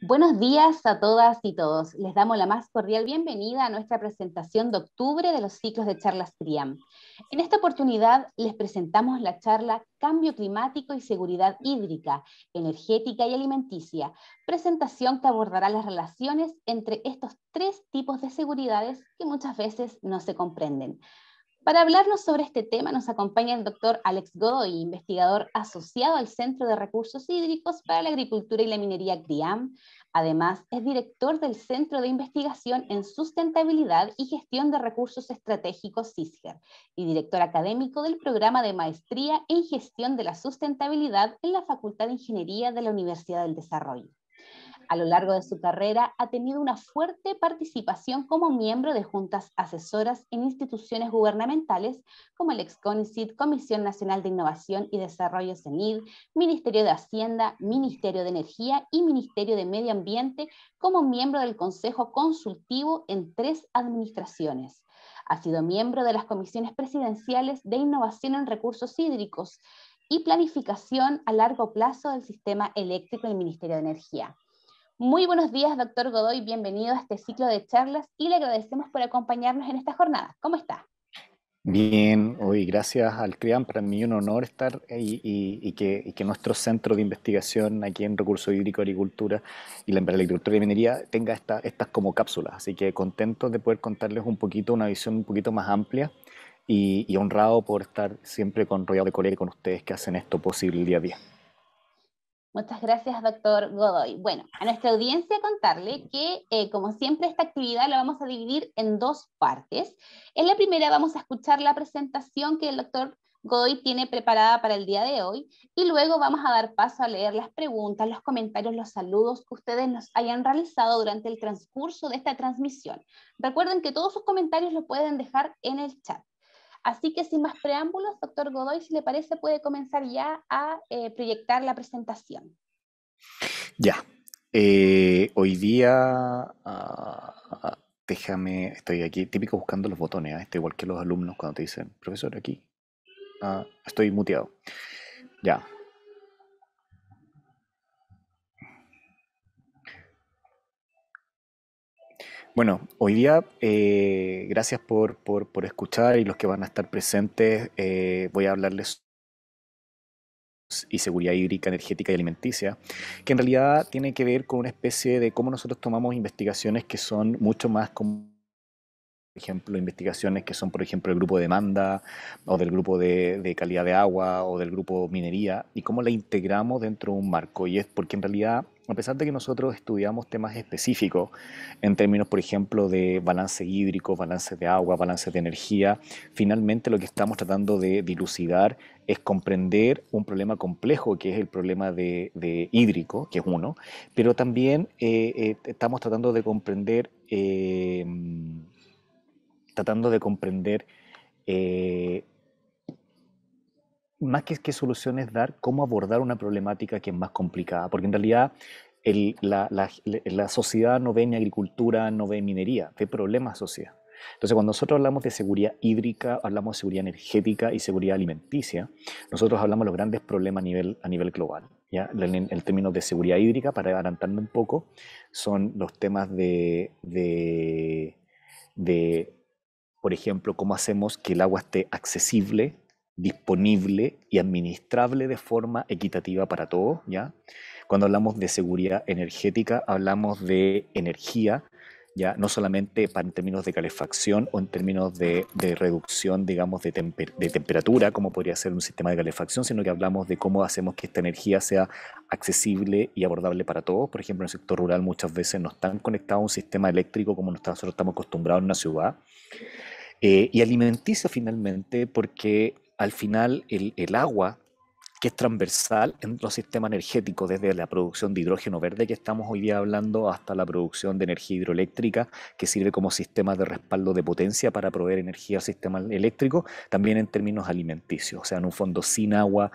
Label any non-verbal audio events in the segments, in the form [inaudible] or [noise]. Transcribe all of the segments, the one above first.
Buenos días a todas y todos. Les damos la más cordial bienvenida a nuestra presentación de octubre de los ciclos de charlas TRIAM. En esta oportunidad les presentamos la charla Cambio climático y seguridad hídrica, energética y alimenticia, presentación que abordará las relaciones entre estos tres tipos de seguridades que muchas veces no se comprenden. Para hablarnos sobre este tema nos acompaña el doctor Alex Godoy, investigador asociado al Centro de Recursos Hídricos para la Agricultura y la Minería CRIAM. Además, es director del Centro de Investigación en Sustentabilidad y Gestión de Recursos Estratégicos CISGER y director académico del programa de maestría en Gestión de la Sustentabilidad en la Facultad de Ingeniería de la Universidad del Desarrollo. A lo largo de su carrera ha tenido una fuerte participación como miembro de juntas asesoras en instituciones gubernamentales como el Exconicid, Comisión Nacional de Innovación y Desarrollo CENID, Ministerio de Hacienda, Ministerio de Energía y Ministerio de Medio Ambiente como miembro del Consejo Consultivo en tres administraciones. Ha sido miembro de las comisiones presidenciales de innovación en recursos hídricos y planificación a largo plazo del sistema eléctrico del Ministerio de Energía. Muy buenos días, doctor Godoy. Bienvenido a este ciclo de charlas y le agradecemos por acompañarnos en esta jornada. ¿Cómo está? Bien, hoy gracias al CRIAM. Para mí un honor estar y, que, nuestro centro de investigación aquí en Recursos Hídricos, Agricultura y la Agricultura y Minería tenga estas como cápsulas. Así que contento de poder contarles un poquito, una visión un poquito más amplia y, honrado por estar siempre con rodeado de colegas con ustedes que hacen esto posible día a día. Muchas gracias, doctor Godoy. Bueno, a nuestra audiencia contarle que, eh, como siempre, esta actividad la vamos a dividir en dos partes. En la primera vamos a escuchar la presentación que el doctor Godoy tiene preparada para el día de hoy y luego vamos a dar paso a leer las preguntas, los comentarios, los saludos que ustedes nos hayan realizado durante el transcurso de esta transmisión. Recuerden que todos sus comentarios los pueden dejar en el chat. Así que sin más preámbulos, doctor Godoy, si le parece, puede comenzar ya a eh, proyectar la presentación. Ya. Eh, hoy día, ah, déjame, estoy aquí, típico buscando los botones, ¿eh? igual que los alumnos cuando te dicen, profesor, aquí. Ah, estoy muteado. Ya, Bueno, hoy día, eh, gracias por, escuchar y los que van a estar presentes, eh, voy a hablarles y seguridad hídrica, energética y alimenticia, que en realidad tiene que ver con una especie de cómo nosotros tomamos investigaciones que son mucho más como por ejemplo, investigaciones que son, por ejemplo, el grupo de demanda o del grupo de, de, calidad de agua o del grupo minería y cómo la integramos dentro de un marco. Y es porque en realidad a pesar de que nosotros estudiamos temas específicos en términos, por ejemplo, de balance hídrico, balance de agua, balance de energía, finalmente lo que estamos tratando de dilucidar es comprender un problema complejo que es el problema de, hídrico, que es uno, pero también eh, eh, estamos tratando de comprender, eh, tratando de comprender más que qué soluciones dar, cómo abordar una problemática que es más complicada, porque en realidad la, sociedad no ve ni agricultura, no ve minería, ve problemas sociales Entonces, cuando nosotros hablamos de seguridad hídrica, hablamos de seguridad energética y seguridad alimenticia, nosotros hablamos de los grandes problemas a nivel, a nivel global. ¿ya? En, de seguridad hídrica, para adelantarme un poco, son los temas de, de, de, por ejemplo, cómo hacemos que el agua esté accesible disponible y administrable de forma equitativa para todos, ¿ya? Cuando hablamos de seguridad energética, hablamos de energía, ¿ya? No solamente en términos de calefacción o en términos de, de reducción, digamos, de, de temperatura, como podría ser un sistema de calefacción, sino que hablamos de cómo hacemos que esta energía sea accesible y abordable para todos. Por ejemplo, en el sector rural muchas veces no están conectados a un sistema eléctrico como nosotros estamos acostumbrados en una ciudad. Eh, y alimenticia finalmente porque al final el, agua que es transversal en los sistemas energéticos, desde la producción de hidrógeno verde que estamos hoy día hablando hasta la producción de energía hidroeléctrica, que sirve como sistema de respaldo de potencia para proveer energía al sistema eléctrico, también en términos alimenticios. O sea, en un fondo sin agua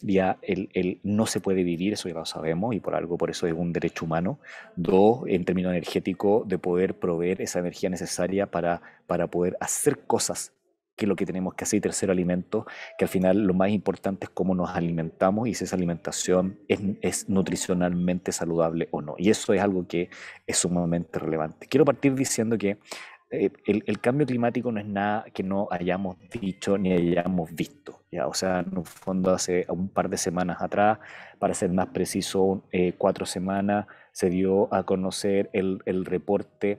ya el, no se puede vivir, eso ya lo sabemos, y por algo por eso es un derecho humano. Dos, en términos energéticos, de poder proveer esa energía necesaria para, para poder hacer cosas que lo que tenemos que hacer y tercero alimento, que al final lo más importante es cómo nos alimentamos y si esa alimentación es, nutricionalmente saludable o no. Y eso es algo que es sumamente relevante. Quiero partir diciendo que eh, el, cambio climático no es nada que no hayamos dicho ni hayamos visto. ¿ya? O sea, en un fondo hace un par de semanas atrás, para ser más preciso, eh, cuatro semanas, se dio a conocer el reporte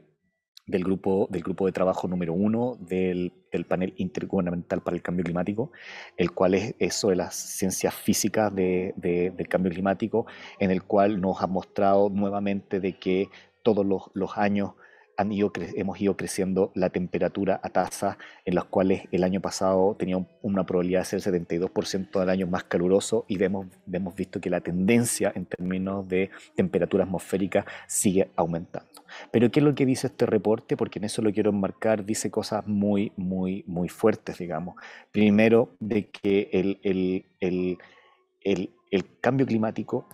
del grupo, del grupo de trabajo número uno del, panel intergubernamental para el cambio climático, el cual es eso de las ciencias físicas de, del cambio climático, en el cual nos ha mostrado nuevamente de que todos los años hemos ido creciendo la temperatura a tasas en las cuales el año pasado tenía una probabilidad de ser 72% del año más caluroso y vemos, hemos visto que la tendencia en términos de temperatura atmosférica sigue aumentando. Pero ¿qué es lo que dice este reporte? Porque en eso lo quiero enmarcar, dice cosas muy, muy, muy fuertes, digamos. Primero, de que el, el cambio climático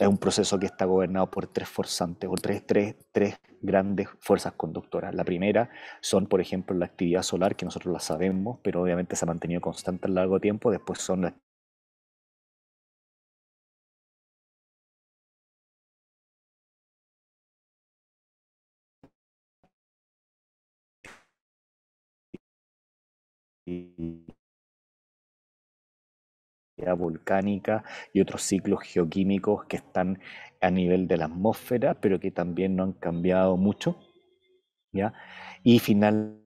es un proceso que está gobernado por tres forzantes, o tres, tres grandes fuerzas conductoras. La primera son, por ejemplo, la actividad solar, que nosotros la sabemos, pero obviamente se ha mantenido constante a largo tiempo. Después son las volcánica y otros ciclos geoquímicos que están a nivel de la atmósfera, pero que también no han cambiado mucho. ¿ya? Y finalmente,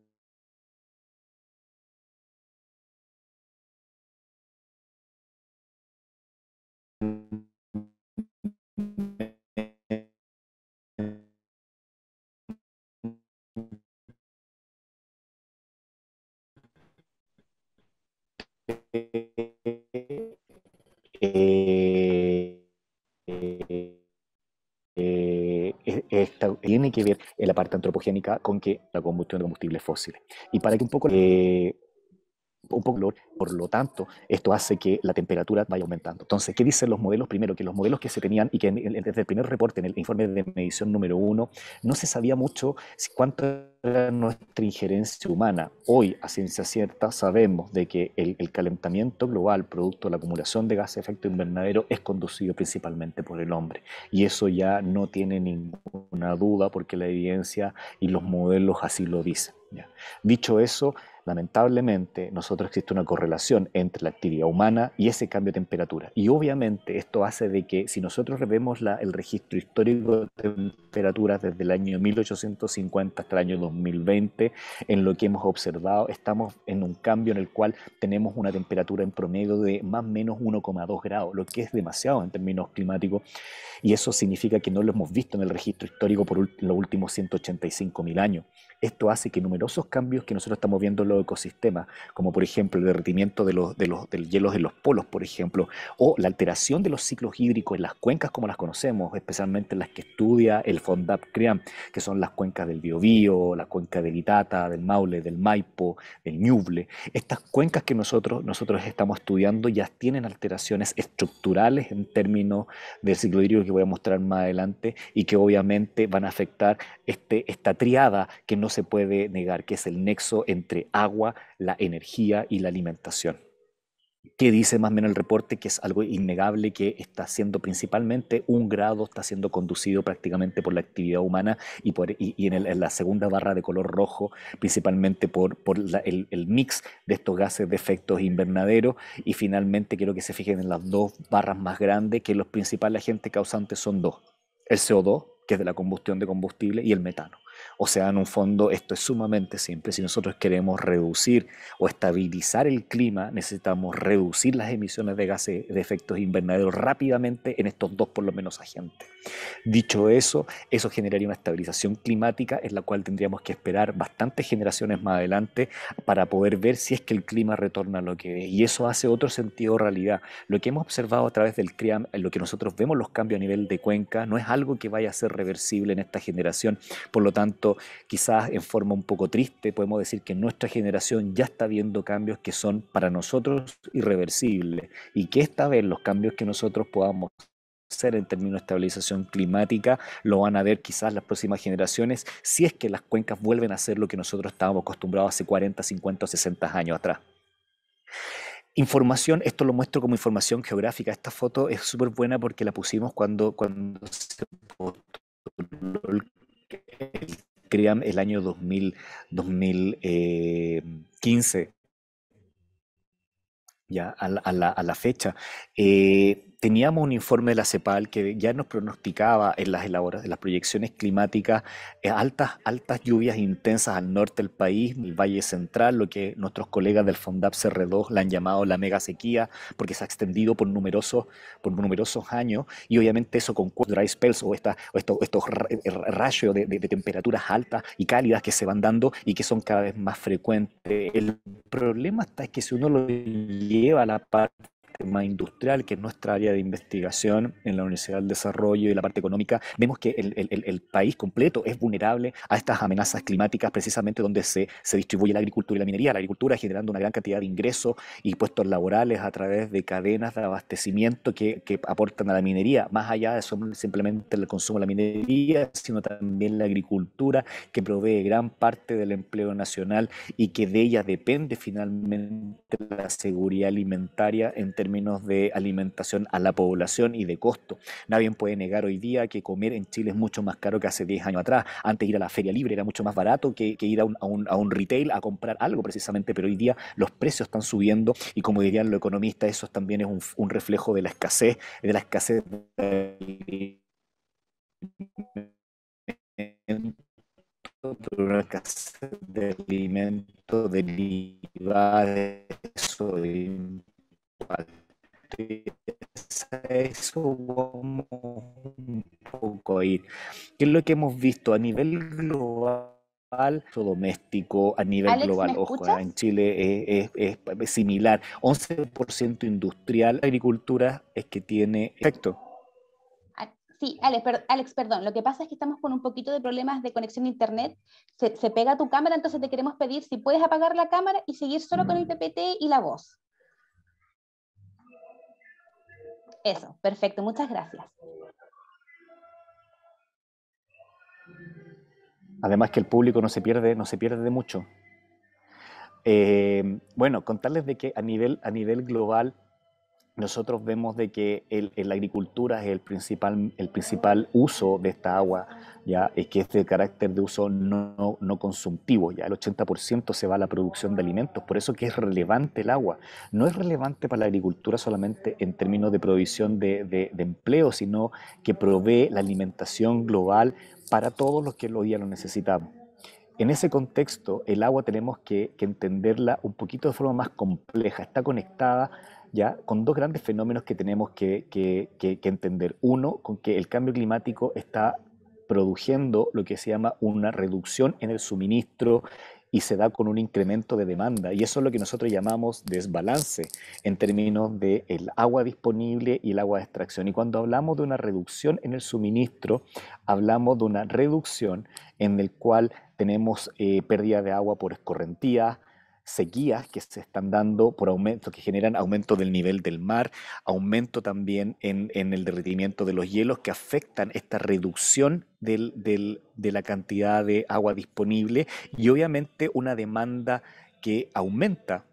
tiene que ver en la parte antropogénica con que la combustión de combustibles fósiles. Y para que un poco... Eh, un poco por lo tanto, esto hace que la temperatura vaya aumentando. Entonces, ¿qué dicen los modelos? Primero, que los modelos que se tenían y que desde el primer reporte, en el informe de medición número uno, no se sabía mucho cuánto nuestra injerencia humana. Hoy, a ciencia cierta, sabemos de que el, calentamiento global, producto de la acumulación de gases de efecto invernadero, es conducido principalmente por el hombre. Y eso ya no tiene ninguna duda porque la evidencia y los modelos así lo dicen. Dicho eso, lamentablemente, nosotros existe una correlación entre la actividad humana y ese cambio de temperatura. Y obviamente esto hace de que si nosotros revemos la, el registro histórico de temperaturas desde el año 1850 hasta el año 2000, 2020, en lo que hemos observado, estamos en un cambio en el cual tenemos una temperatura en promedio de más o menos 1,2 grados, lo que es demasiado en términos climáticos, y eso significa que no lo hemos visto en el registro histórico por los últimos 185 mil años. Esto hace que numerosos cambios que nosotros estamos viendo en los ecosistemas, como por ejemplo el derretimiento de los, de los, del hielo de los polos, por ejemplo, o la alteración de los ciclos hídricos en las cuencas como las conocemos, especialmente las que estudia el Fondap CREAM, que son las cuencas del Biobío, la cuenca del Itata, del Maule, del Maipo, del Ñuble. Estas cuencas que nosotros, nosotros estamos estudiando ya tienen alteraciones estructurales en términos del ciclo hídrico que voy a mostrar más adelante y que obviamente van a afectar este, esta triada que no se puede negar, que es el nexo entre agua, la energía y la alimentación. ¿Qué dice más o menos el reporte que es algo innegable que está siendo principalmente un grado, está siendo conducido prácticamente por la actividad humana y, en, la segunda barra de color rojo, principalmente por, el, mix de estos gases de efectos invernaderos Y finalmente quiero que se fijen en las dos barras más grandes, que los principales agentes causantes son dos, el CO2, que es de la combustión de combustible, y el metano. O sea, en un fondo esto es sumamente simple. Si nosotros queremos reducir o estabilizar el clima, necesitamos reducir las emisiones de gases de efectos invernaderos rápidamente en estos dos por lo menos agentes. Dicho eso, eso generaría una estabilización climática en la cual tendríamos que esperar bastantes generaciones más adelante para poder ver si es que el clima retorna a lo que es. Y eso hace otro sentido realidad. Lo que hemos observado a través del CRIAM, lo que nosotros vemos los cambios a nivel de cuenca, no es algo que vaya a ser reversible en esta generación. Por lo tanto, quizás en forma un poco triste, podemos decir que nuestra generación ya está viendo cambios que son para nosotros irreversibles y que esta vez los cambios que nosotros podamos hacer en términos de estabilización climática, lo van a ver quizás las próximas generaciones, si es que las cuencas vuelven a ser lo que nosotros estábamos acostumbrados hace 40, 50 60 años atrás. Información, esto lo muestro como información geográfica. Esta foto es súper buena porque la pusimos cuando, se crean el año 2000, 2015, eh, ya a la, fecha. Eh, teníamos un informe de la CEPAL que ya nos pronosticaba en las, elaboras, en las proyecciones climáticas eh, altas, altas lluvias intensas al norte del país, el Valle Central, lo que nuestros colegas del FONDAP CR2 la han llamado la mega sequía, porque se ha extendido por numerosos, por numerosos años, y obviamente eso con dry spells o, estos, eh, rayos de, de temperaturas altas y cálidas que se van dando y que son cada vez más frecuentes. El problema está es que si uno lo lleva a la parte tema industrial, que es nuestra área de investigación en la Universidad del Desarrollo y la parte económica, vemos que el, el, el país completo es vulnerable a estas amenazas climáticas, precisamente donde se, se, distribuye la agricultura y la minería. La agricultura generando una gran cantidad de ingresos y puestos laborales a través de cadenas de abastecimiento que, que aportan a la minería, más allá de simplemente el consumo de la minería, sino también la agricultura, que provee gran parte del empleo nacional y que de ella depende finalmente la seguridad alimentaria entre términos de alimentación a la población y de costo. Nadie puede negar hoy día que comer en Chile es mucho más caro que hace 10 años atrás. Antes ir a la feria libre era mucho más barato que, ir a un, a, un, retail a comprar algo precisamente, pero hoy día los precios están subiendo y como dirían los economistas, eso también es un, reflejo de la escasez, de la escasez de de de alimentos de eso, de eso vamos un poco a ir. ¿Qué es lo que hemos visto a nivel global? doméstico a nivel global. Ojo, ah, en Chile es, similar. 11% industrial, agricultura es que tiene efecto. Ah, sí, Alex, Alex, perdón. Lo que pasa es que estamos con un poquito de problemas de conexión a Internet. Se, se pega tu cámara, entonces te queremos pedir si puedes apagar la cámara y seguir solo con mm. el PPT y la voz. Eso, perfecto, muchas gracias. Además que el público no se pierde, no se pierde de mucho. Eh, bueno, contarles de que a nivel, a nivel global nosotros vemos de que la agricultura es el principal, el principal uso de esta agua, ya es que es de carácter de uso no, no, consumptivo, ya el 80% se va a la producción de alimentos, por eso que es relevante el agua. No es relevante para la agricultura solamente en términos de provisión de, empleo, sino que provee la alimentación global para todos los que hoy día lo necesitamos. En ese contexto, el agua tenemos que entenderla un poquito de forma más compleja, está conectada ¿ya? con dos grandes fenómenos que tenemos que, entender. Uno, con que el cambio climático está produciendo lo que se llama una reducción en el suministro y se da con un incremento de demanda. Y eso es lo que nosotros llamamos desbalance en términos del el agua disponible y el agua de extracción. Y cuando hablamos de una reducción en el suministro, hablamos de una reducción en el cual tenemos eh, pérdida de agua por escorrentía, sequías que se están dando por aumento, que generan aumento del nivel del mar, aumento también en, el derretimiento de los hielos que afectan esta reducción de la cantidad de agua disponible y obviamente una demanda que aumenta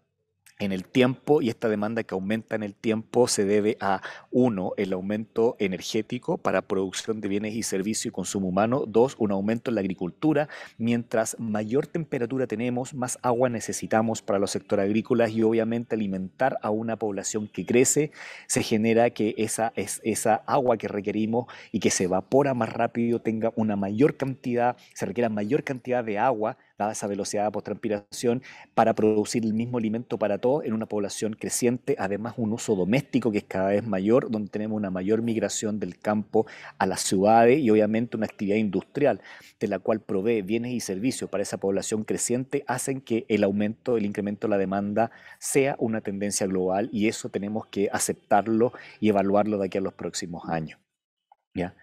en el tiempo y esta demanda que aumenta en el tiempo se debe a, uno, el aumento energético para producción de bienes y servicios y consumo humano, dos, un aumento en la agricultura, mientras mayor temperatura tenemos, más agua necesitamos para los sectores agrícolas y obviamente alimentar a una población que crece, se genera que esa, esa agua que requerimos y que se evapora más rápido tenga una mayor cantidad, se requiera mayor cantidad de agua esa velocidad post transpiración, para producir el mismo alimento para todos en una población creciente, además un uso doméstico que es cada vez mayor, donde tenemos una mayor migración del campo a las ciudades y obviamente una actividad industrial de la cual provee bienes y servicios para esa población creciente, hacen que el aumento, el incremento de la demanda sea una tendencia global y eso tenemos que aceptarlo y evaluarlo de aquí a los próximos años. ¿Ya?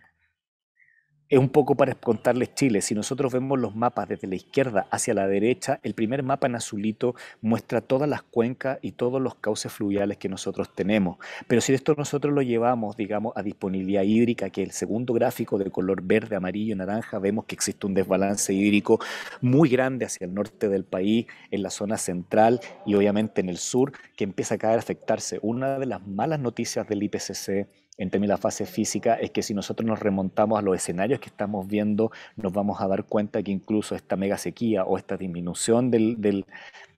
es un poco para contarles Chile. Si nosotros vemos los mapas desde la izquierda hacia la derecha, el primer mapa en azulito muestra todas las cuencas y todos los cauces fluviales que nosotros tenemos. Pero si esto nosotros lo llevamos, digamos, a disponibilidad hídrica, que el segundo gráfico de color verde, amarillo, naranja, vemos que existe un desbalance hídrico muy grande hacia el norte del país, en la zona central y obviamente en el sur, que empieza a caer, a afectarse. Una de las malas noticias del IPCC en términos de la fase física es que si nosotros nos remontamos a los escenarios que estamos viendo, nos vamos a dar cuenta que incluso esta mega sequía o esta disminución del, del,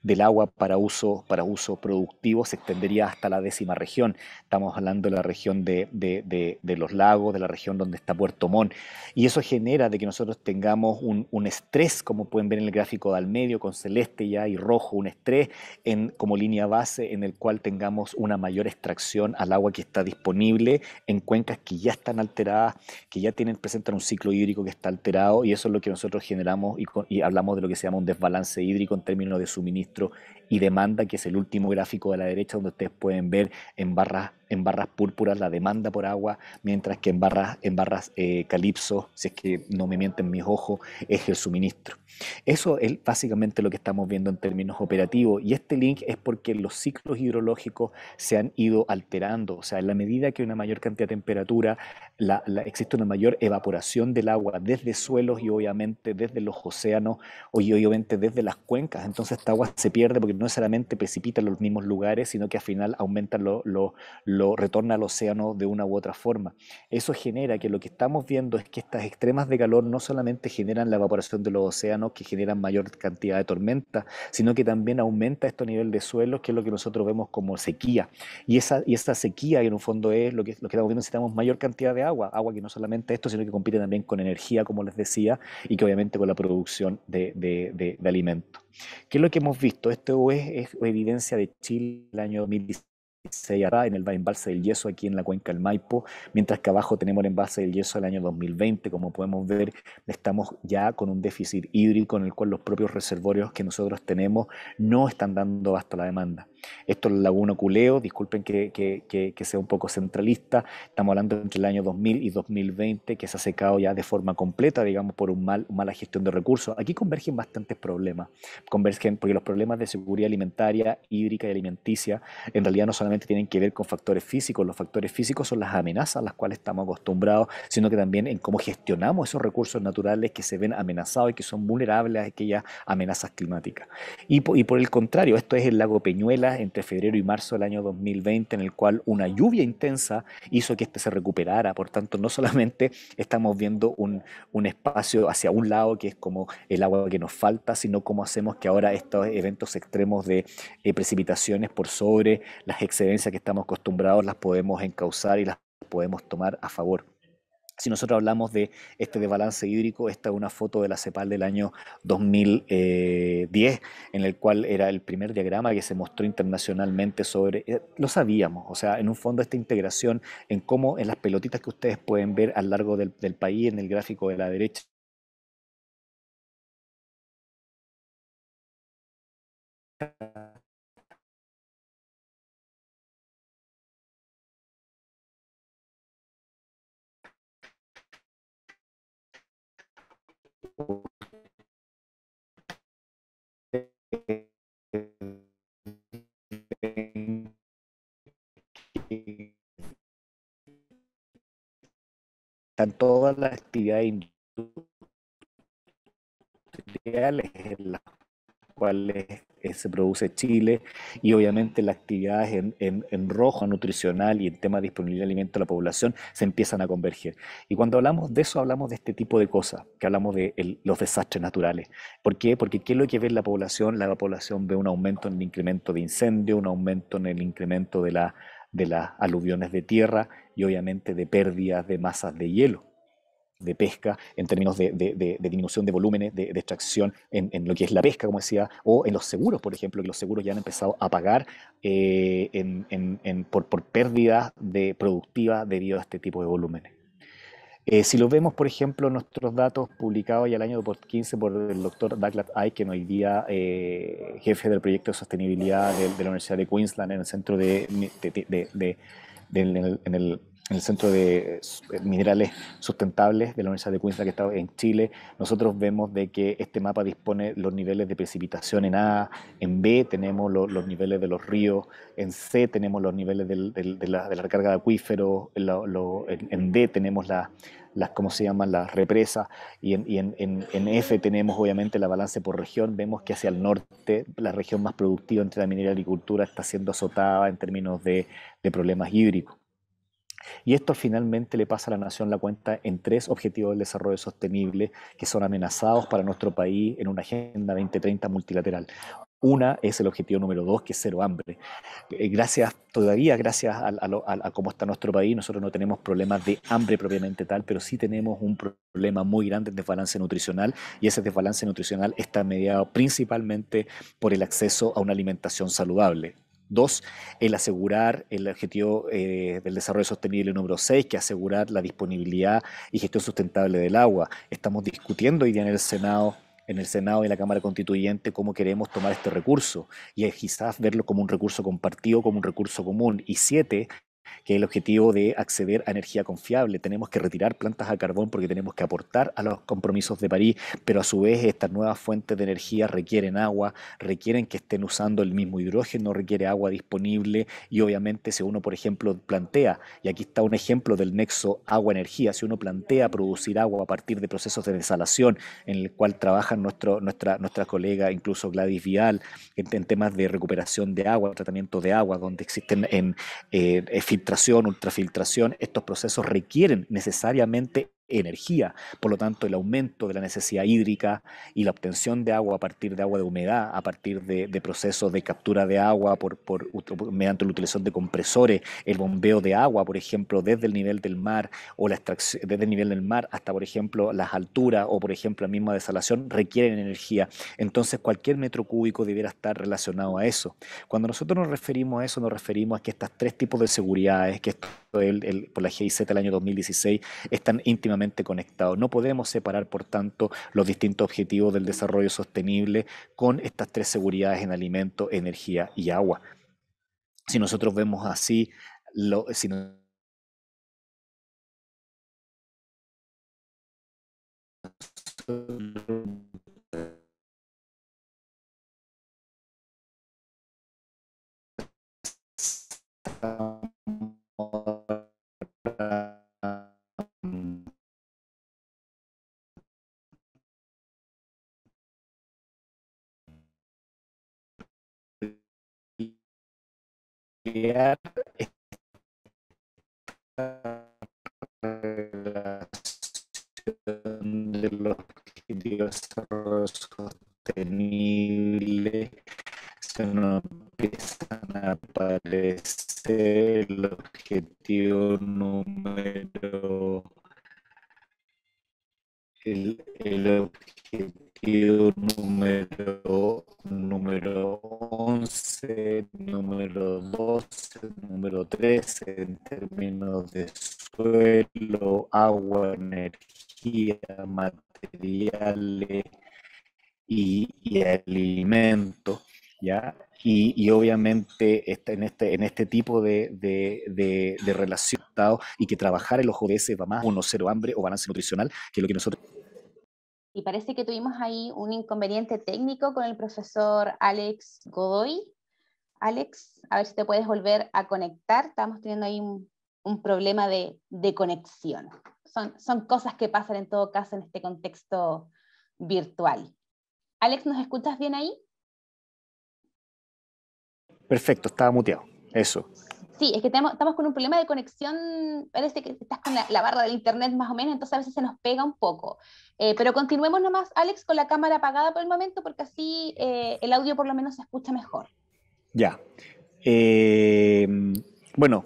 del agua para uso, para uso productivo se extendería hasta la décima región. Estamos hablando de la región de, los lagos, de la región donde está Puerto Montt. Y eso genera de que nosotros tengamos un, un, estrés, como pueden ver en el gráfico del medio, con celeste ya y rojo, un estrés en, como línea base en el cual tengamos una mayor extracción al agua que está disponible en cuencas que ya están alteradas, que ya tienen, presentan un ciclo hídrico que está alterado y eso es lo que nosotros generamos y hablamos de lo que se llama un desbalance hídrico en términos de suministro registro y demanda, que es el último gráfico de la derecha, donde ustedes pueden ver en barras, en barras púrpuras la demanda por agua, mientras que en barras, en barras eh, calipso, si es que no me mienten mis ojos, es el suministro. Eso es básicamente lo que estamos viendo en términos operativos y este link es porque los ciclos hidrológicos se han ido alterando, o sea, en la medida que una mayor cantidad de temperatura, existe una mayor evaporación del agua desde suelos y obviamente desde los océanos y obviamente desde las cuencas, entonces esta agua se pierde porque no precipita en los mismos lugares, sino que al final aumentan lo, lo, retorna al océano de una u otra forma. Eso genera que lo que estamos viendo es que estas extremas de calor no solamente generan la evaporación de los océanos, que generan mayor cantidad de tormentas, sino que también aumenta este nivel de suelo, que es lo que nosotros vemos como sequía. Y esa, y sequía, en un fondo es lo que, lo que estamos viendo, necesitamos mayor cantidad de agua, agua que no solamente esto, sino que compite también con energía, como les decía, y que obviamente con la producción de, de alimentos. ¿Qué es lo que hemos visto? Esto es, evidencia de Chile el año 2017 se hará en el embalse del yeso aquí en la cuenca del Maipo, mientras que abajo tenemos el embalse del yeso del año 2020. Como podemos ver, estamos ya con un déficit hídrico en el cual los propios reservorios que nosotros tenemos no están dando a la demanda. Esto es laguna Culeo, disculpen que, sea un poco centralista, estamos hablando entre el año 2000 y 2020, que se ha secado ya de forma completa, digamos, por un mal, mala gestión de recursos. Aquí convergen bastantes problemas, convergen porque los problemas de seguridad alimentaria, hídrica y alimenticia en realidad no son tienen que ver con factores físicos, los factores físicos son las amenazas a las cuales estamos acostumbrados, sino que también en cómo gestionamos esos recursos naturales que se ven amenazados y que son vulnerables a aquellas amenazas climáticas. Y, por, el contrario, esto es el lago Peñuela entre febrero y marzo del año 2020, en el cual una lluvia intensa hizo que este se recuperara. Por tanto, no solamente estamos viendo un, espacio hacia un lado que es como el agua que nos falta, sino cómo hacemos que ahora estos eventos extremos de eh, precipitaciones por sobre las que estamos acostumbrados las podemos encauzar y las podemos tomar a favor. Si nosotros hablamos de este desbalance hídrico, esta es una foto de la CEPAL del año 2010, eh, en el cual era el primer diagrama que se mostró internacionalmente sobre, eh, lo sabíamos, o sea, en un fondo esta integración en cómo en las pelotitas que ustedes pueden ver a lo largo del, del país, en el gráfico de la derecha, están todas las actividades industriales en las cuales eh, se produce Chile y obviamente las actividades en, en, rojo, nutricional y el tema de disponibilidad de alimentos a la población se empiezan a converger. Y cuando hablamos de eso, hablamos de este tipo de cosas, que hablamos de los desastres naturales. ¿Por qué? Porque ¿qué es lo que ve la población? La población ve un aumento en el incremento de incendio, un aumento en el incremento de, la, de las aluviones de tierra y obviamente de pérdidas de masas de hielo de pesca, en términos de, disminución de volúmenes, de, extracción en, lo que es la pesca, como decía, o en los seguros, por ejemplo, que los seguros ya han empezado a pagar eh, por, por pérdidas de productiva debido a este tipo de volúmenes. Eh, si lo vemos, por ejemplo, nuestros datos publicados ya el año 2015 por el doctor Douglas que hoy día eh, jefe del proyecto de sostenibilidad de, la Universidad de Queensland en el centro de, en el en el Centro de eh, Minerales Sustentables de la Universidad de Cuenca que está en Chile, nosotros vemos de que este mapa dispone los niveles de precipitación en A, en B tenemos los niveles de los ríos, en C tenemos los niveles de, la, recarga de acuíferos, en, D tenemos las, ¿cómo se llaman?, las represas, y, en, y F tenemos obviamente la balance por región, vemos que hacia el norte la región más productiva entre la minería y la agricultura está siendo azotada en términos de problemas hídricos. Y esto finalmente le pasa a la nación la cuenta en tres objetivos de desarrollo sostenible que son amenazados para nuestro país en una Agenda 2030 multilateral. Una es el objetivo número dos, que es cero hambre. Eh, gracias, todavía gracias a, a, cómo está nuestro país, nosotros no tenemos problemas de hambre propiamente tal, pero sí tenemos un problema muy grande de desbalance nutricional y ese desbalance nutricional está mediado principalmente por el acceso a una alimentación saludable Dos, el asegurar el objetivo eh, del desarrollo sostenible número seis, que asegurar la disponibilidad y gestión sustentable del agua. Estamos discutiendo hoy día en el Senado en el Senado y en la Cámara Constituyente cómo queremos tomar este recurso y quizás verlo como un recurso compartido, como un recurso común. Y siete, que es el objetivo de acceder a energía confiable. Tenemos que retirar plantas a carbón porque tenemos que aportar a los compromisos de París, pero a su vez estas nuevas fuentes de energía requieren agua, requieren que estén usando el mismo hidrógeno, requiere agua disponible y obviamente si uno, por ejemplo, plantea, y aquí está un ejemplo del nexo agua-energía, si uno plantea producir agua a partir de procesos de desalación en el cual trabajan nuestro, nuestra, colega, incluso Gladys Vial, en, temas de recuperación de agua, tratamiento de agua, donde existen en, eh, eh, filtración, ultrafiltración, estos procesos requieren necesariamente energía. Por lo tanto, el aumento de la necesidad hídrica y la obtención de agua a partir de agua de humedad, a partir de, procesos de captura de agua por, mediante la utilización de compresores, el bombeo de agua, por ejemplo, desde el nivel del mar o la extracción, desde el nivel del mar hasta, por ejemplo, las alturas o, por ejemplo, la misma desalación, requieren energía. Entonces, cualquier metro cúbico debiera estar relacionado a eso. Cuando nosotros nos referimos a eso, nos referimos a que estas tres tipos de seguridades, que estos por la GIZ del año 2016 están íntimamente conectados. No podemos separar, por tanto, los distintos objetivos del desarrollo sostenible con estas tres seguridades en alimento, energía y agua. Si nosotros vemos así, lo, Yeah. Dios [laughs] en términos de suelo, agua, energía, materiales y, alimentos, ¿ya? Y, obviamente está en, este, en este tipo de, de, relación y que trabajar en los ODS va más uno cero hambre o balance nutricional, que lo que nosotros... Y parece que tuvimos ahí un inconveniente técnico con el profesor Alex Godoy. Alex, a ver si te puedes volver a conectar. Estamos teniendo ahí un, problema de, conexión. Son, cosas que pasan en todo caso en este contexto virtual. Alex, ¿nos escuchas bien ahí? Perfecto, estaba muteado. Eso. Sí, es que estamos con un problema de conexión, parece que estás con la, barra del internet más o menos, entonces a veces se nos pega un poco. Eh, pero continuemos nomás, Alex, con la cámara apagada por el momento, porque así eh, el audio por lo menos se escucha mejor. Ya. Em, bueno,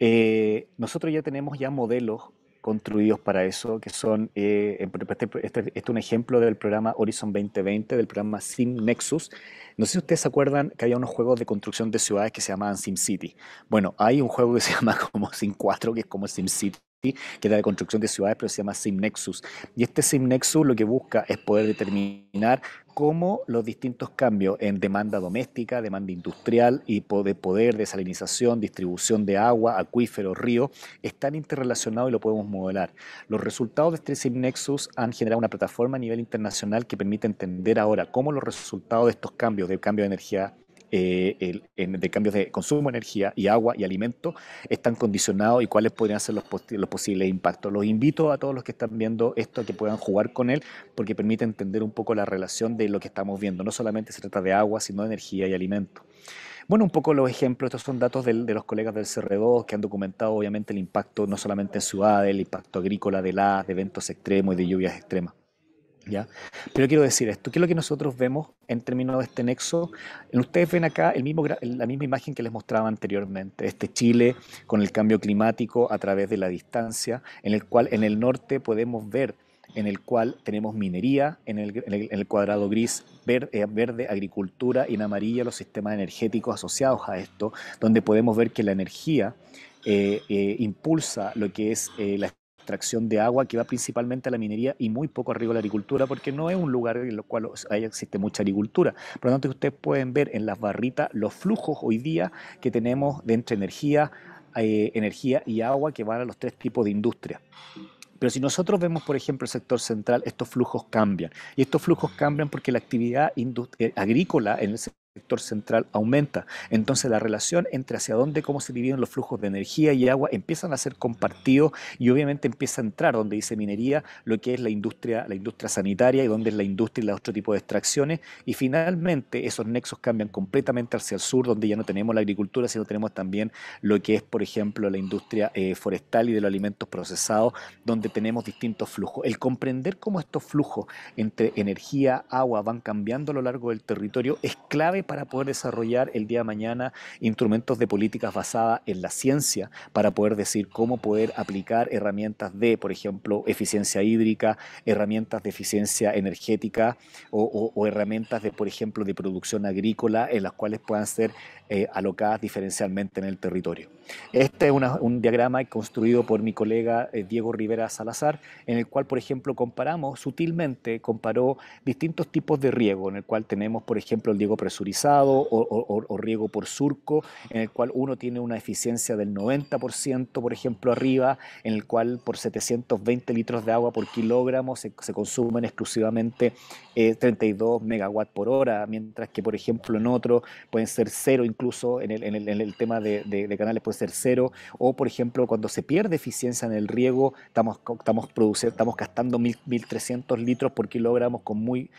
eh, nosotros ya tenemos ya modelos construidos para eso, que son, eh, este, este, este, es un ejemplo del programa Horizon 2020, del programa Sim Nexus. No sé si ustedes se acuerdan que había unos juegos de construcción de ciudades que se llamaban City. Bueno, hay un juego que se [laughs] llama como Sim 4, que es como City que es de construcción de ciudades, pero se llama SimNexus. Y este SimNexus lo que busca es poder determinar cómo los distintos cambios en demanda doméstica, demanda industrial y de poder, desalinización, distribución de agua, acuífero, río, están interrelacionados y lo podemos modelar. Los resultados de este SimNexus han generado una plataforma a nivel internacional que permite entender ahora cómo los resultados de estos cambios, del cambio de energía eh, de cambios de consumo de energía y agua y alimento están condicionados y cuáles podrían ser los, posibles impactos. Los invito a todos los que están viendo esto a que puedan jugar con él porque permite entender un poco la relación de lo que estamos viendo. No solamente se trata de agua, sino de energía y alimento. Bueno, un poco los ejemplos, estos son datos de los colegas del CR2 que han documentado obviamente el impacto no solamente en ciudades, el impacto agrícola de las, de eventos extremos y de lluvias extremas. Pero quiero decir esto, ¿qué es lo que nosotros vemos en términos de este nexo? Ustedes ven acá el mismo, la misma imagen que les mostraba anteriormente, este Chile con el cambio climático a través de la distancia, en el cual en el norte podemos ver en el cual tenemos minería, en el, cuadrado gris eh, verde, agricultura y en amarilla los sistemas energéticos asociados a esto, donde podemos ver que la energía eh, eh, impulsa lo que es eh, la extracción de agua que va principalmente a la minería y muy poco arriba a la agricultura, porque no es un lugar en el cual existe mucha agricultura. Por lo tanto, ustedes pueden ver en las barritas los flujos hoy día que tenemos de entre energía, eh, energía y agua que van a los tres tipos de industria. Pero si nosotros vemos, por ejemplo, el sector central, estos flujos cambian. Y estos flujos cambian porque la actividad eh, agrícola en el sector sector central aumenta. Entonces la relación entre hacia dónde, cómo se dividen los flujos de energía y agua empiezan a ser compartidos y obviamente empieza a entrar donde dice minería lo que es la industria, la industria sanitaria y donde es la industria y los otro tipo de extracciones. Y finalmente esos nexos cambian completamente hacia el sur donde ya no tenemos la agricultura, sino tenemos también lo que es, por ejemplo, la industria eh, forestal y de los alimentos procesados, donde tenemos distintos flujos. El comprender cómo estos flujos entre energía, agua van cambiando a lo largo del territorio es clave para poder desarrollar el día de mañana instrumentos de políticas basadas en la ciencia, para poder decir cómo poder aplicar herramientas de, por ejemplo, eficiencia hídrica, herramientas de eficiencia energética o, herramientas de, por ejemplo, de producción agrícola en las cuales puedan ser eh, alocadas diferencialmente en el territorio. Este es un diagrama construido por mi colega eh, Diego Rivera Salazar, en el cual, por ejemplo, comparamos sutilmente, comparó distintos tipos de riego, en el cual tenemos, por ejemplo, el riego presurizado o, riego por surco, en el cual uno tiene una eficiencia del 90%, por ejemplo, arriba, en el cual por 720 litros de agua por kilogramo se, consumen exclusivamente 32 eh, megawatt por hora, mientras que, por ejemplo, en otro pueden ser 0, incluso en el, tema de, canales puede ser cero, o por ejemplo cuando se pierde eficiencia en el riego, estamos, produciendo, estamos gastando 1.300 litros por kilogramos con muy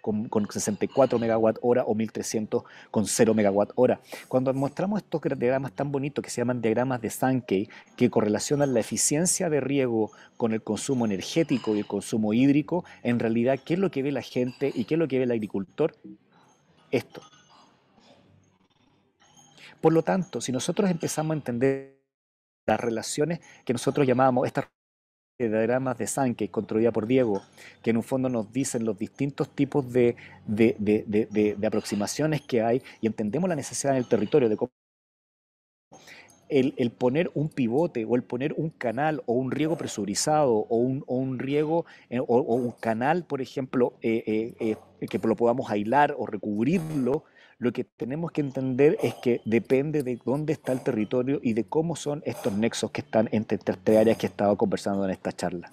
con, con, 64 megawatt hora o 1300 con 0 megawatt hora. Cuando mostramos estos diagramas tan bonitos que se llaman diagramas de Sankey, que correlacionan la eficiencia de riego con el consumo energético y el consumo hídrico, en realidad, ¿qué es lo que ve la gente y qué es lo que ve el agricultor? Esto. Por lo tanto, si nosotros empezamos a entender las relaciones que nosotros llamábamos estas de diagramas de Sankey, construida por Diego, que en un fondo nos dicen los distintos tipos de, aproximaciones que hay y entendemos la necesidad en el territorio de cómo el, el, poner un pivote o el poner un canal o un riego presurizado o un, riego eh, o, un canal, por ejemplo, eh, eh, que lo podamos aislar o recubrirlo, lo que tenemos que entender es que depende de dónde está el territorio y de cómo son estos nexos que están entre estas tres áreas que he estado conversando en esta charla.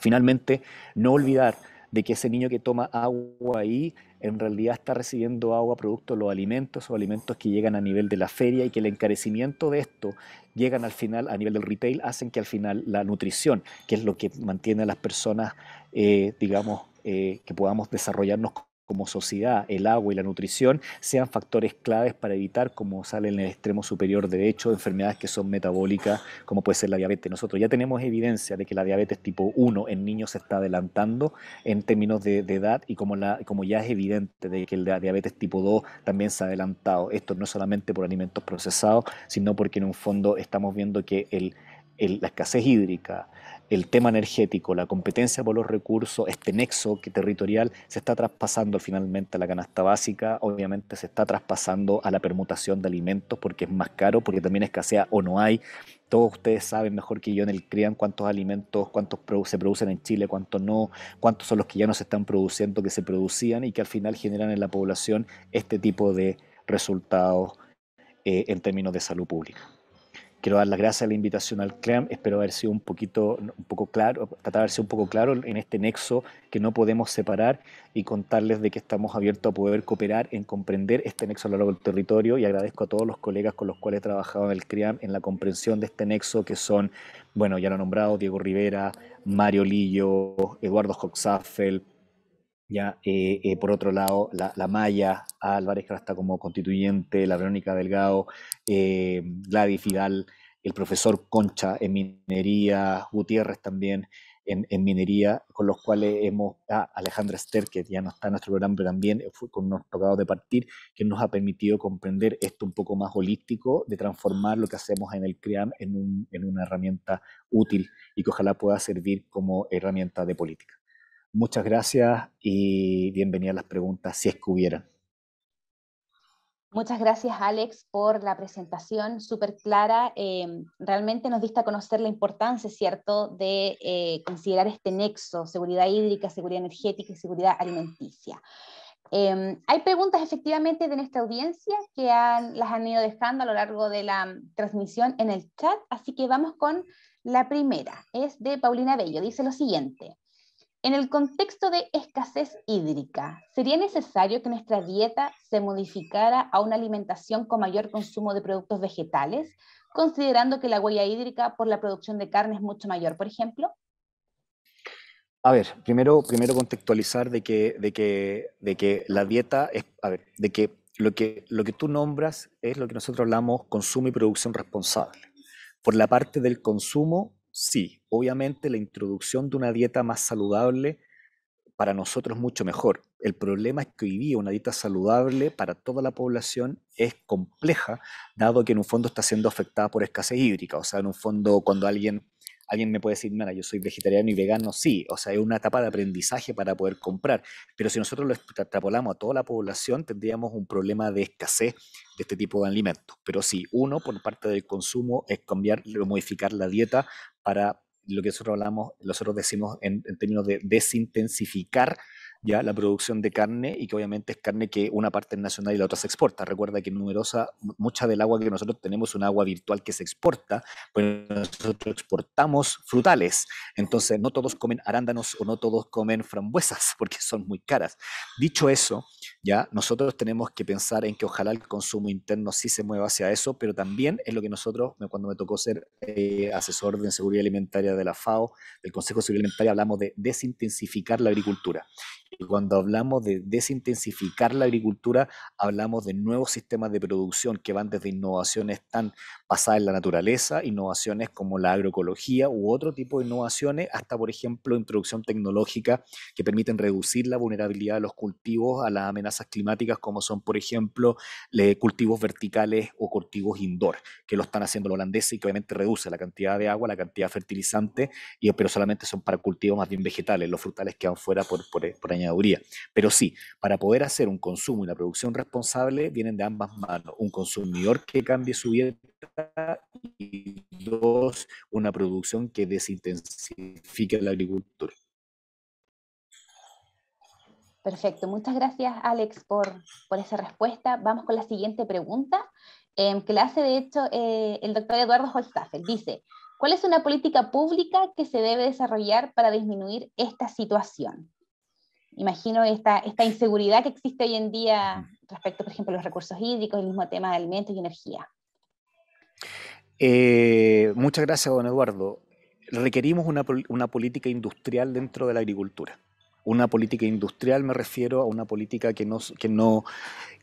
Finalmente, no olvidar de que ese niño que toma agua ahí en realidad está recibiendo agua producto de los alimentos o alimentos que llegan a nivel de la feria y que el encarecimiento de esto llegan al final a nivel del retail, hacen que al final la nutrición, que es lo que mantiene a las personas, eh, digamos, eh, que podamos desarrollarnos como sociedad, el agua y la nutrición sean factores claves para evitar, como sale en el extremo superior derecho, enfermedades que son metabólicas, como puede ser la diabetes. Nosotros ya tenemos evidencia de que la diabetes tipo 1 en niños se está adelantando en términos de, edad y como, la, ya es evidente de que la diabetes tipo 2 también se ha adelantado. Esto no solamente por alimentos procesados, sino porque en un fondo estamos viendo que la escasez hídrica, el tema energético, la competencia por los recursos, este nexo territorial se está traspasando finalmente a la canasta básica, obviamente se está traspasando a la permutación de alimentos porque es más caro, porque también escasea o no hay. Todos ustedes saben mejor que yo en el CRIAN cuántos alimentos, cuántos se producen en Chile, cuántos no, cuántos son los que ya no se están produciendo, que se producían y que al final generan en la población este tipo de resultados eh, en términos de salud pública quiero dar las gracias a la invitación al CREAM Espero haber sido un poquito, un poco claro, tratar de haber un poco claro en este nexo que no podemos separar y contarles de que estamos abiertos a poder cooperar en comprender este nexo a lo largo del territorio y agradezco a todos los colegas con los cuales he trabajado en el CREAM en la comprensión de este nexo que son, bueno, ya lo he nombrado, Diego Rivera, Mario Lillo, Eduardo Hoxafel, ya, eh, eh, por otro lado, la, la Maya Álvarez, que está como constituyente, la Verónica Delgado, eh, Gladys Fidal, el profesor Concha en minería, Gutiérrez también en, minería, con los cuales hemos, a ah, Alejandra Ester, que ya no está en nuestro programa, pero también fue con unos tocados de partir, que nos ha permitido comprender esto un poco más holístico, de transformar lo que hacemos en el CREAM en una herramienta útil y que ojalá pueda servir como herramienta de política. Muchas gracias y bienvenidas las preguntas, si es que hubiera. Muchas gracias, Alex, por la presentación súper clara. Em, realmente nos diste conocer la importancia, ¿cierto?, de eh, considerar este nexo, seguridad hídrica, seguridad energética y seguridad alimenticia. Em, hay preguntas efectivamente de nuestra audiencia que las han ido dejando a lo largo de la mm, transmisión en el chat, así que vamos con la primera. Es de Paulina Bello. Dice lo siguiente. En el contexto de escasez hídrica, ¿sería necesario que nuestra dieta se modificara a una alimentación con mayor consumo de productos vegetales, considerando que la huella hídrica por la producción de carne es mucho mayor, por ejemplo? A ver, primero, primero contextualizar de que, de que, de que la dieta es, a ver, de que lo, que lo que tú nombras es lo que nosotros hablamos consumo y producción responsable. Por la parte del consumo, sí, obviamente la introducción de una dieta más saludable para nosotros es mucho mejor. El problema es que hoy día una dieta saludable para toda la población es compleja, dado que en un fondo está siendo afectada por escasez hídrica. O sea, en un fondo cuando alguien, alguien me puede decir, mira, yo soy vegetariano y vegano, sí. O sea, es una etapa de aprendizaje para poder comprar. Pero si nosotros lo extrapolamos a toda la población, tendríamos un problema de escasez de este tipo de alimentos. Pero sí, uno, por parte del consumo, es cambiar, modificar la dieta para lo que nosotros hablamos, nosotros decimos en, términos de desintensificar ya la producción de carne y que obviamente es carne que una parte es nacional y la otra se exporta. Recuerda que numerosa, mucha del agua que nosotros tenemos es un agua virtual que se exporta, pues nosotros exportamos frutales. Entonces, no todos comen arándanos o no todos comen frambuesas [laughs] porque son muy caras. Dicho eso, ¿ya? Nosotros tenemos que pensar en que ojalá el consumo interno sí se mueva hacia eso, pero también es lo que nosotros, cuando me tocó ser eh, asesor de seguridad alimentaria de la FAO, del Consejo de Seguridad Alimentaria, hablamos de desintensificar la agricultura. Y cuando hablamos de desintensificar la agricultura, hablamos de nuevos sistemas de producción que van desde innovaciones tan basadas en la naturaleza, innovaciones como la agroecología u otro tipo de innovaciones, hasta, por ejemplo, introducción tecnológica que permiten reducir la vulnerabilidad de los cultivos a la amenaza climáticas como son, por ejemplo, cultivos verticales o cultivos indoor, que lo están haciendo los holandeses y que obviamente reduce la cantidad de agua, la cantidad de fertilizante, y, pero solamente son para cultivos más bien vegetales, los frutales quedan fuera por, por, añaduría. Pero sí, para poder hacer un consumo y una producción responsable vienen de ambas manos, un consumidor que cambie su dieta y dos, una producción que desintensifique la agricultura. Perfecto, muchas gracias Alex por, por esa respuesta. Vamos con la siguiente pregunta, em, que la hace de hecho eh, el doctor Eduardo Holstaffel. Dice, ¿cuál es una política pública que se debe desarrollar para disminuir esta situación? Imagino esta, esta inseguridad que existe hoy en día respecto, por ejemplo, a los recursos hídricos, el mismo tema de alimentos y energía. Eh, muchas gracias, don Eduardo. Requerimos una política industrial dentro de la agricultura. Una política industrial me refiero a una política que no, que no,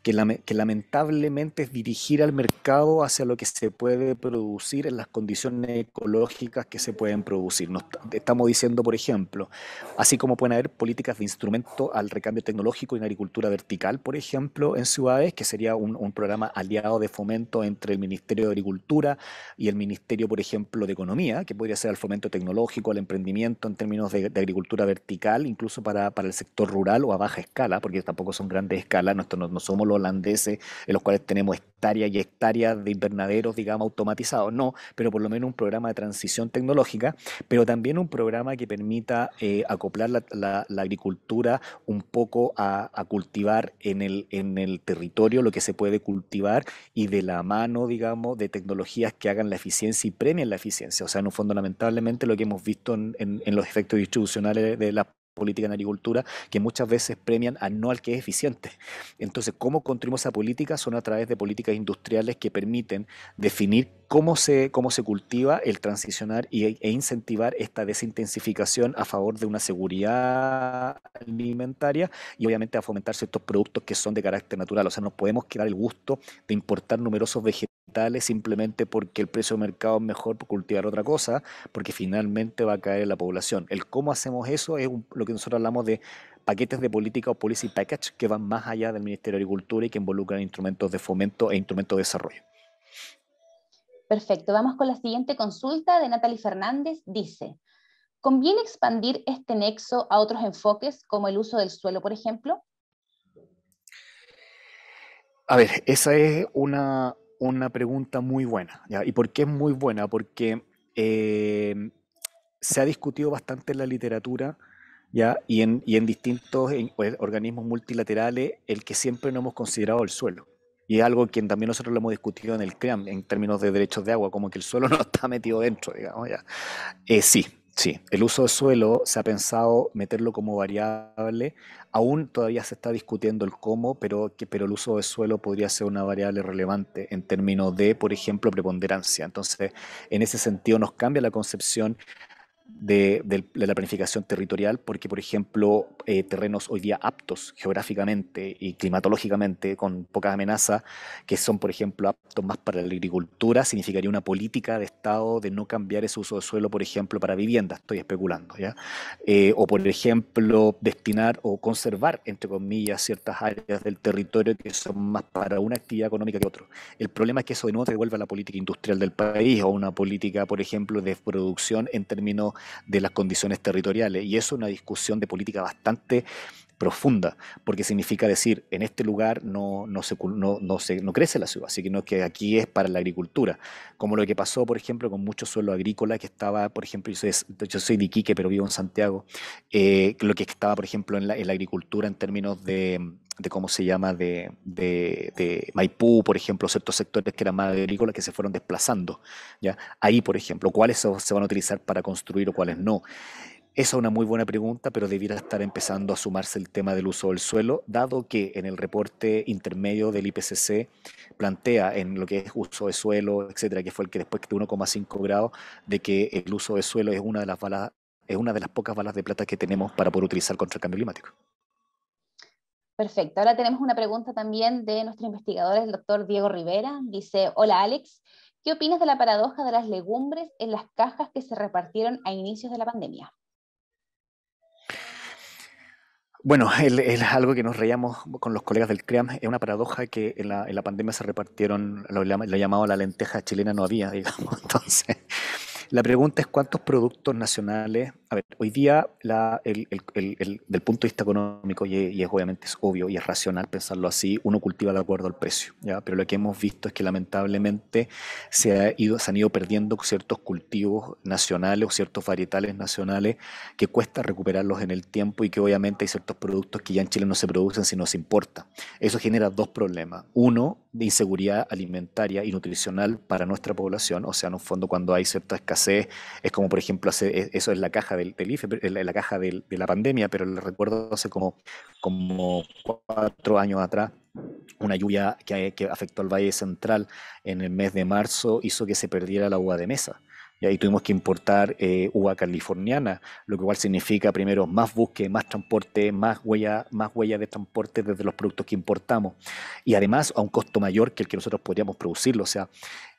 que, lamentablemente es dirigir al mercado hacia lo que se puede producir en las condiciones ecológicas que se pueden producir. estamos diciendo, por ejemplo, así como pueden haber políticas de instrumento al recambio tecnológico en agricultura vertical, por ejemplo, en ciudades, que sería un, programa aliado de fomento entre el Ministerio de Agricultura y el Ministerio, por ejemplo, de Economía, que podría ser al fomento tecnológico, al emprendimiento en términos de, agricultura vertical, incluso para, el sector rural o a baja escala, porque tampoco son grandes escalas, no somos los holandeses, en los cuales tenemos hectáreas y hectáreas de invernaderos, digamos, automatizados. No, pero por lo menos un programa de transición tecnológica, pero también un programa que permita eh, acoplar la, agricultura un poco a, cultivar en el, en el territorio lo que se puede cultivar y de la mano, digamos, de tecnologías que hagan la eficiencia y premien la eficiencia. O sea, en un fondo, lamentablemente, lo que hemos visto en, en los efectos distribucionales de las política en agricultura que muchas veces premian a no al que es eficiente. Entonces, ¿cómo construimos esa política? Son a través de políticas industriales que permiten definir cómo se, cómo se cultiva el transicionar y, e incentivar esta desintensificación a favor de una seguridad alimentaria y obviamente a fomentar ciertos productos que son de carácter natural. O sea, nos podemos quedar el gusto de importar numerosos vegetales simplemente porque el precio de mercado es mejor por cultivar otra cosa, porque finalmente va a caer la población. El cómo hacemos eso es un, que nosotros hablamos de paquetes de política o policy package que van más allá del Ministerio de Agricultura y que involucran instrumentos de fomento e instrumentos de desarrollo. Perfecto, vamos con la siguiente consulta de Natalie Fernández. Dice, ¿conviene expandir este nexo a otros enfoques como el uso del suelo, por ejemplo? A ver, esa es una, pregunta muy buena. ¿Y por qué es muy buena? Porque eh, se ha discutido bastante en la literatura ¿ya? Y, en, y en distintos pues, organismos multilaterales, el que siempre no hemos considerado el suelo. Y es algo que también nosotros lo hemos discutido en el CREAM, en términos de derechos de agua, como que el suelo [laughs] no está metido dentro, digamos. Ya. Eh, sí, sí, el uso de suelo se ha pensado meterlo como variable. Aún todavía se está discutiendo el cómo, pero, que, pero el uso de suelo podría ser una variable relevante en términos de, por ejemplo, preponderancia. Entonces, en ese sentido nos cambia la concepción de, la planificación territorial, porque, por ejemplo, eh, terrenos hoy día aptos geográficamente y climatológicamente, con pocas amenazas, que son, por ejemplo, aptos más para la agricultura, significaría una política de Estado de no cambiar ese uso de suelo, por ejemplo, para vivienda, estoy especulando, ¿ya? Eh, o, por ejemplo, destinar o conservar, entre comillas, ciertas áreas del territorio que son más para una actividad económica que otra. El problema es que eso de nuevo se devuelve a la política industrial del país o una política, por ejemplo, de producción en términos de las condiciones territoriales. Y eso es una discusión de política bastante profunda, porque significa decir, en este lugar no, no, se, no, no, crece la ciudad, así que, no, que aquí es para la agricultura, como lo que pasó, por ejemplo, con mucho suelo agrícola que estaba, por ejemplo, yo soy, de Iquique, pero vivo en Santiago, eh, lo que estaba, por ejemplo, en la, agricultura en términos de, cómo se llama, de, Maipú, por ejemplo, ciertos sectores que eran más agrícolas que se fueron desplazando. ¿ya? Ahí, por ejemplo, cuáles se van a utilizar para construir o cuáles no. Esa es una muy buena pregunta, pero debiera estar empezando a sumarse el tema del uso del suelo, dado que en el reporte intermedio del IPCC plantea en lo que es uso de suelo, etcétera, que fue el que después de 1,5 grados, de que el uso de suelo es una de las balas, es una de las pocas balas de plata que tenemos para poder utilizar contra el cambio climático. Perfecto. Ahora tenemos una pregunta también de nuestro investigador, el doctor Diego Rivera. Dice, hola Alex, ¿qué opinas de la paradoja de las legumbres en las cajas que se repartieron a inicios de la pandemia? Bueno, es [laughs] algo que nos reíamos con los colegas del CREAM. Es una paradoja que en la, en la pandemia se repartieron, lo, lo, llamado la lenteja chilena no había, [laughs] digamos. Entonces, la pregunta es cuántos productos nacionales a ver, hoy día, la, el, del punto de vista económico, y, es obviamente es obvio y es racional pensarlo así, uno cultiva de acuerdo al precio, pero lo que hemos visto es que lamentablemente se, ha ido, han ido perdiendo ciertos cultivos nacionales o ciertos varietales nacionales que cuesta recuperarlos en el tiempo y que obviamente hay ciertos productos que ya en Chile no se producen, sino se importa Eso genera dos problemas. Uno, de inseguridad alimentaria y nutricional para nuestra población, o sea, en un fondo cuando hay cierta escasez, es como por ejemplo, e, eso es la caja de del, la caja de la pandemia, pero le recuerdo hace como, como cuatro años atrás, una lluvia que, que, afectó al Valle Central en el mes de marzo hizo que se perdiera la uva de mesa. Y ahí tuvimos que importar eh, uva californiana, lo cual significa primero más busque más transporte, más huella, más huella de transporte desde los productos que importamos. Y además a un costo mayor que el que nosotros podríamos producirlo. O sea,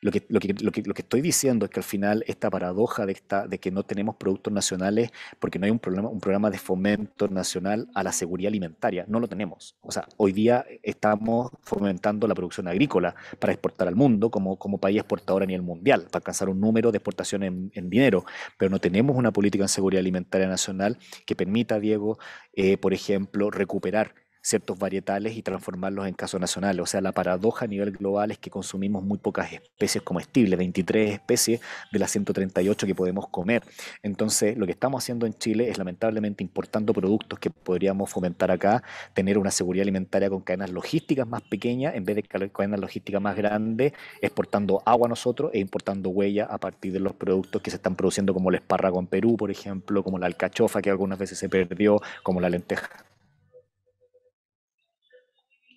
lo que, lo, que, lo, que, estoy diciendo es que al final esta paradoja de, esta, de que no tenemos productos nacionales porque no hay un, problema, un programa de fomento nacional a la seguridad alimentaria, no lo tenemos. O sea, hoy día estamos fomentando la producción agrícola para exportar al mundo como, como país exportador a nivel mundial, para alcanzar un número de exportaciones en, dinero, pero no tenemos una política en seguridad alimentaria nacional que permita, Diego, eh, por ejemplo, recuperar ciertos varietales y transformarlos en casos nacionales. O sea, la paradoja a nivel global es que consumimos muy pocas especies comestibles, 23 especies de las 138 que podemos comer. Entonces, lo que estamos haciendo en Chile es lamentablemente importando productos que podríamos fomentar acá, tener una seguridad alimentaria con cadenas logísticas más pequeñas en vez de cadenas logísticas más grandes, exportando agua a nosotros e importando huella a partir de los productos que se están produciendo como el espárrago en Perú, por ejemplo, como la alcachofa que algunas veces se perdió, como la lenteja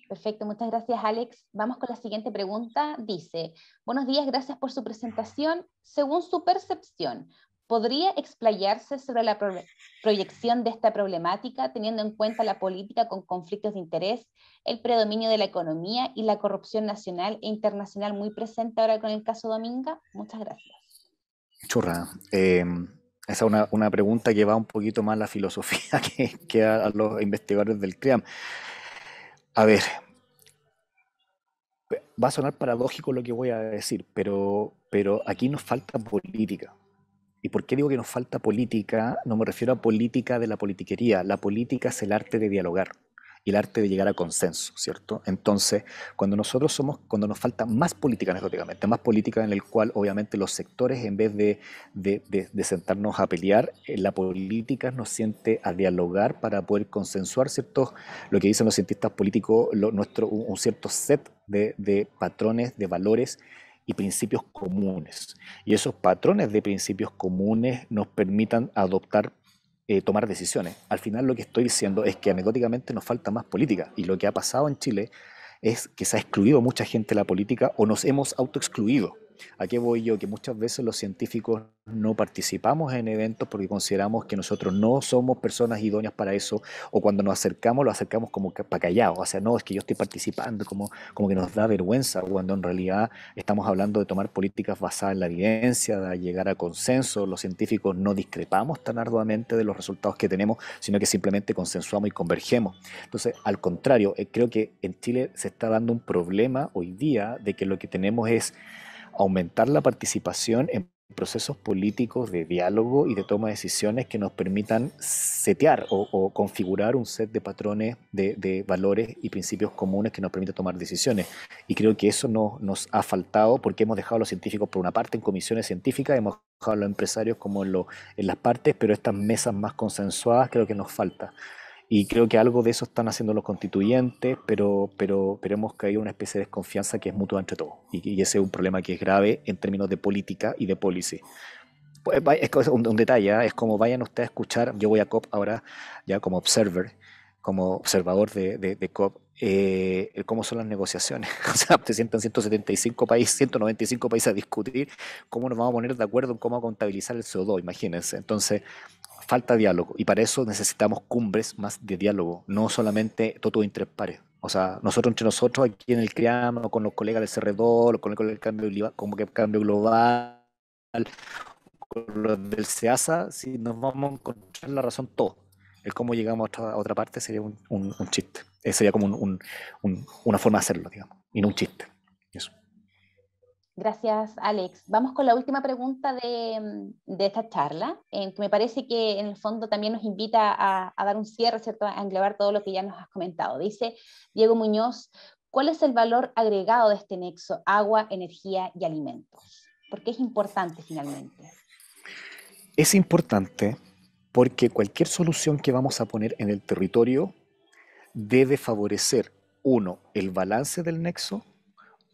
Perfecto, muchas gracias Alex. Vamos con la siguiente pregunta. Dice, buenos días, gracias por su presentación. Según su percepción, ¿podría explayarse sobre la proyección de esta problemática teniendo en cuenta la política con conflictos de interés, el predominio de la economía y la corrupción nacional e internacional muy presente ahora con el caso Dominga? Muchas gracias. Churra, em, esa es una, pregunta que va un poquito más a la filosofía [laughs] que, a, los investigadores del CREAM. A ver, va a sonar paradójico lo que voy a decir, pero, pero aquí nos falta política. ¿Y por qué digo que nos falta política? No me refiero a política de la politiquería. La política es el arte de dialogar el arte de llegar a consenso, ¿cierto? Entonces, cuando nosotros somos, cuando nos falta más política anecdóticamente, más política en el cual obviamente los sectores, en vez de, sentarnos a pelear, eh, la política nos siente a dialogar para poder consensuar ¿cierto? lo que dicen los cientistas políticos, nuestro, un, cierto set de, de patrones, de valores y principios comunes. Y esos patrones de principios comunes nos permitan adoptar eh, tomar decisiones. Al final lo que estoy diciendo es que anecdóticamente nos falta más política y lo que ha pasado en Chile es que se ha excluido mucha gente de la política o nos hemos autoexcluido ¿A qué voy yo? Que muchas veces los científicos no participamos en eventos porque consideramos que nosotros no somos personas idóneas para eso, o cuando nos acercamos, lo acercamos como para callado, o sea, no, es que yo estoy participando, como, como que nos da vergüenza, cuando en realidad estamos hablando de tomar políticas basadas en la evidencia, de llegar a consenso, los científicos no discrepamos tan arduamente de los resultados que tenemos, sino que simplemente consensuamos y convergemos. Entonces, al contrario, eh, creo que en Chile se está dando un problema hoy día de que lo que tenemos es aumentar la participación en procesos políticos de diálogo y de toma de decisiones que nos permitan setear o, configurar un set de patrones de, valores y principios comunes que nos permita tomar decisiones. Y creo que eso no, nos ha faltado porque hemos dejado a los científicos por una parte en comisiones científicas, hemos dejado a los empresarios como en, en las partes, pero estas mesas más consensuadas creo que nos falta. Y creo que algo de eso están haciendo los constituyentes, pero, pero, pero hemos caído en una especie de desconfianza que es mutua entre todos. Y, ese es un problema que es grave en términos de política y de policy pues, es un, detalle, ¿ah? es como vayan ustedes a escuchar, yo voy a COP ahora ya como observer, como observador de, COP, eh, cómo son las negociaciones. [laughs] O sea, se sientan 175 países, 195 países a discutir cómo nos vamos a poner de acuerdo cómo cómo contabilizar el CO2, imagínense. Entonces, falta diálogo. Y para eso necesitamos cumbres más de diálogo, no solamente todo entre pares. O sea, nosotros entre nosotros, aquí en el CRIAM, con los colegas del CR2, con el cambio, como que cambio global, con los del SEASA, si nos vamos a encontrar la razón todo. El cómo llegamos a otra, parte sería un, chiste. Eh, sería como una forma de hacerlo, digamos, y no un chiste. Eso. Gracias, Alex. Vamos con la última pregunta de, mm, esta charla, eh, que me parece que en el fondo también nos invita a, dar un cierre, ¿cierto? a englobar todo lo que ya nos has comentado. Dice Diego Muñoz, ¿cuál es el valor agregado de este nexo agua, energía y alimentos? ¿Por qué es importante finalmente? Es importante porque cualquier solución que vamos a poner en el territorio debe favorecer, uno, el balance del nexo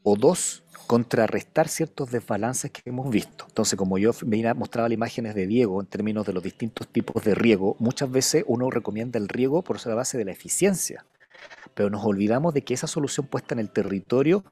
o dos, contrarrestar ciertos desbalances que hemos visto. Entonces, como yo mostraba las imágenes de Diego en términos de los distintos tipos de riego, muchas veces uno recomienda el riego por ser la base de la eficiencia, pero nos olvidamos de que esa solución puesta en el territorio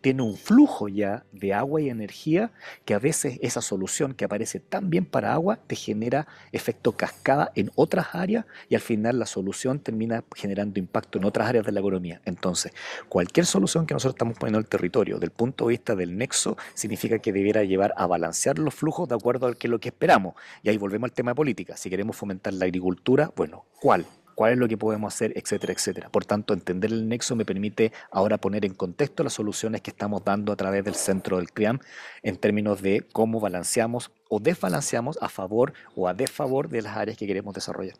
tiene un flujo ya de agua y energía que a veces esa solución que aparece tan bien para agua te genera efecto cascada en otras áreas y al final la solución termina generando impacto en otras áreas de la economía. Entonces, cualquier solución que nosotros estamos poniendo al territorio, del punto de vista del nexo, significa que debiera llevar a balancear los flujos de acuerdo a lo que esperamos. Y ahí volvemos al tema de política. Si queremos fomentar la agricultura, bueno, ¿cuál? cuál es lo que podemos hacer, etcétera, etcétera. Por tanto, entender el nexo me permite ahora poner en contexto las soluciones que estamos dando a través del centro del CRIAM en términos de cómo balanceamos o desbalanceamos a favor o a desfavor de las áreas que queremos desarrollar.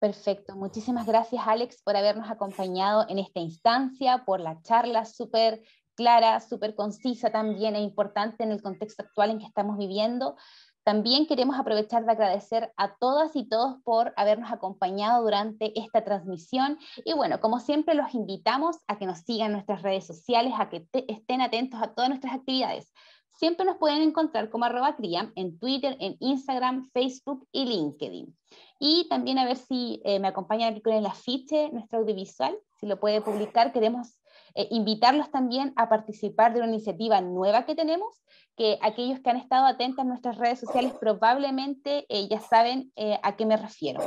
Perfecto, muchísimas gracias Alex por habernos acompañado en esta instancia, por la charla súper clara, súper concisa también e importante en el contexto actual en que estamos viviendo. También queremos aprovechar de agradecer a todas y todos por habernos acompañado durante esta transmisión. Y bueno, como siempre, los invitamos a que nos sigan en nuestras redes sociales, a que estén atentos a todas nuestras actividades. Siempre nos pueden encontrar como arroba criam en Twitter, en Instagram, Facebook y LinkedIn. Y también a ver si eh, me acompaña aquí con el afiche, nuestro audiovisual, si lo puede publicar. Queremos eh, invitarlos también a participar de una iniciativa nueva que tenemos que aquellos que han estado atentos a nuestras redes sociales probablemente eh, ya saben eh, a qué me refiero.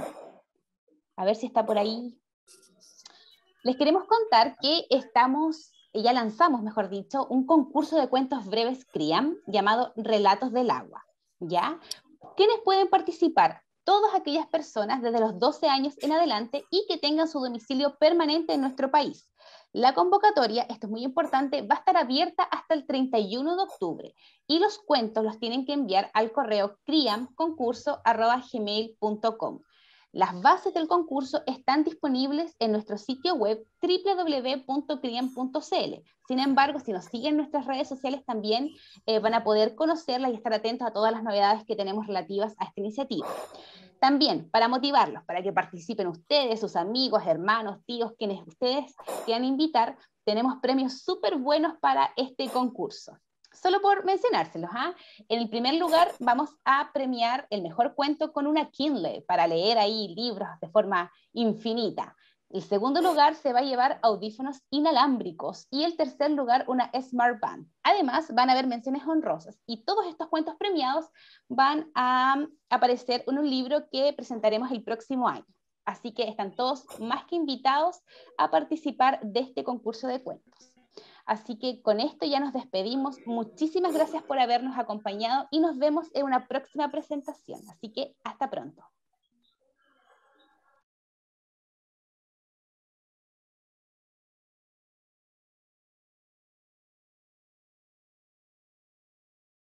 A ver si está por ahí. Les queremos contar que estamos, eh, ya lanzamos, mejor dicho, un concurso de cuentos breves CRIAM llamado Relatos del Agua. ¿Ya? ¿Quiénes pueden participar? Todas aquellas personas desde los 12 años en adelante y que tengan su domicilio permanente en nuestro país. La convocatoria, esto es muy importante, va a estar abierta hasta el 31 de octubre y los cuentos los tienen que enviar al correo criamconcurso.gmail.com. Las bases del concurso están disponibles en nuestro sitio web www.criam.cl. Sin embargo, si nos siguen en nuestras redes sociales también eh, van a poder conocerlas y estar atentos a todas las novedades que tenemos relativas a esta iniciativa. También, para motivarlos, para que participen ustedes, sus amigos, hermanos, tíos, quienes ustedes quieran invitar, tenemos premios súper buenos para este concurso. Solo por mencionárselos, ¿ah? En el primer lugar, vamos a premiar el mejor cuento con una Kindle para leer ahí libros de forma infinita. El segundo lugar se va a llevar audífonos inalámbricos y el tercer lugar una Smart Band. Además, van a haber menciones honrosas y todos estos cuentos premiados van a um, aparecer en un libro que presentaremos el próximo año. Así que están todos más que invitados a participar de este concurso de cuentos. Así que con esto ya nos despedimos. Muchísimas gracias por habernos acompañado y nos vemos en una próxima presentación. Así que hasta pronto.